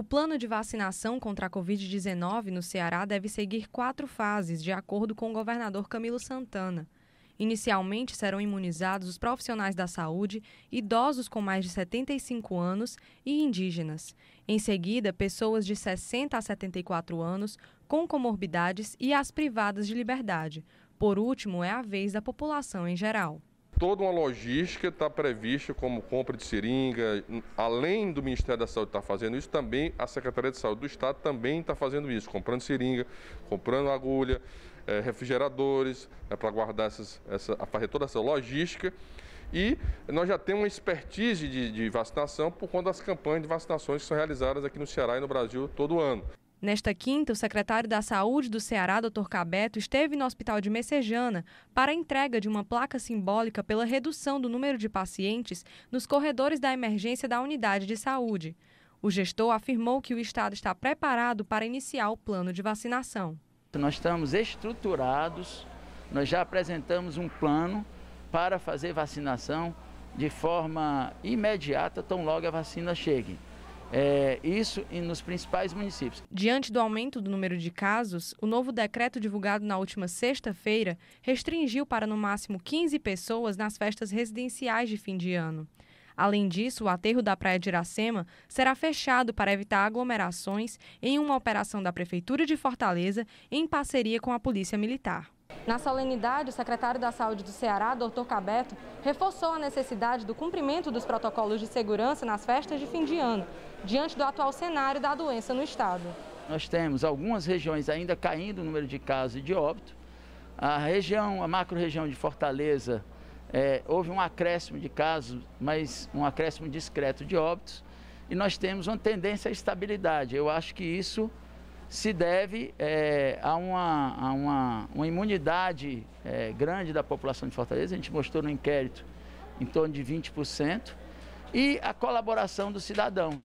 O plano de vacinação contra a Covid-19 no Ceará deve seguir quatro fases, de acordo com o governador Camilo Santana. Inicialmente serão imunizados os profissionais da saúde, idosos com mais de 75 anos e indígenas. Em seguida, pessoas de 60 a 74 anos, com comorbidades e as privadas de liberdade. Por último, é a vez da população em geral toda uma logística está prevista como compra de seringa, além do Ministério da Saúde estar tá fazendo isso, também a Secretaria de Saúde do Estado também está fazendo isso, comprando seringa, comprando agulha, é, refrigeradores, é né, para guardar essas, essa, fazer toda essa logística. E nós já temos uma expertise de, de vacinação por conta das campanhas de vacinações que são realizadas aqui no Ceará e no Brasil todo ano. Nesta quinta, o secretário da Saúde do Ceará, Dr. Cabeto, esteve no Hospital de Messejana para a entrega de uma placa simbólica pela redução do número de pacientes nos corredores da emergência da unidade de saúde. O gestor afirmou que o Estado está preparado para iniciar o plano de vacinação. Nós estamos estruturados, nós já apresentamos um plano para fazer vacinação de forma imediata, tão logo a vacina chegue. É, isso nos principais municípios. Diante do aumento do número de casos, o novo decreto divulgado na última sexta-feira restringiu para no máximo 15 pessoas nas festas residenciais de fim de ano. Além disso, o aterro da Praia de Iracema será fechado para evitar aglomerações em uma operação da Prefeitura de Fortaleza em parceria com a Polícia Militar. Na solenidade, o secretário da Saúde do Ceará, Dr. Cabeto, reforçou a necessidade do cumprimento dos protocolos de segurança nas festas de fim de ano, diante do atual cenário da doença no estado. Nós temos algumas regiões ainda caindo o número de casos e de óbito. A região, a macro-região de Fortaleza, é, houve um acréscimo de casos, mas um acréscimo discreto de óbitos. E nós temos uma tendência à estabilidade. Eu acho que isso se deve é, a, uma, a uma, uma imunidade é, grande da população de Fortaleza, a gente mostrou no inquérito em torno de 20%, e a colaboração do cidadão.